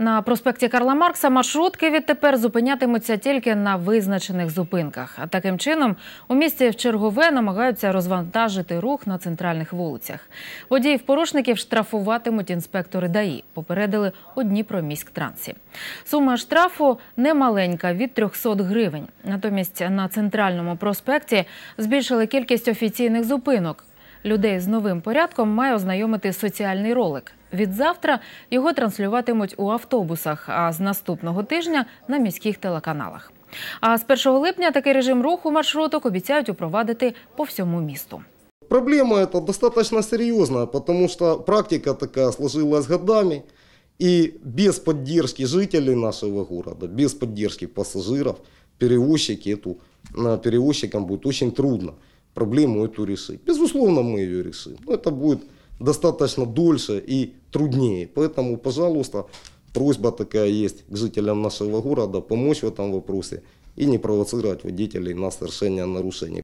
На проспекті Карла Маркса маршрутки відтепер зупинятимуться тільки на визначених зупинках. А таким чином у місті в чергове намагаються розвантажити рух на центральних вулицях. Водіїв порушників штрафуватимуть інспектори ДАІ. Попередили у Дніпроміськтрансі. Сума штрафу немаленька від 300 гривень. Натомість на центральному проспекті збільшили кількість офіційних зупинок. Людей з новим порядком має ознайомити соціальний ролик. Відзавтра його транслюватимуть у автобусах, а з наступного тижня на міських телеканалах. А з 1 липня такий режим руху маршруток обіцяють упровадити по всьому місту. Проблема эта достаточно серьезная, потому что практика така сложилась годами. і без поддержки жителей нашого міста, без поддержки пасажирів, перевозчики э, перевозчикам будет очень трудно проблему эту решить. Безусловно, ми ее решим. Но это достаточно дольше и труднее. Поэтому, пожалуйста, просьба такая есть к жителям нашего города помочь в этом вопросе и не провоцировать водителей на совершение нарушений.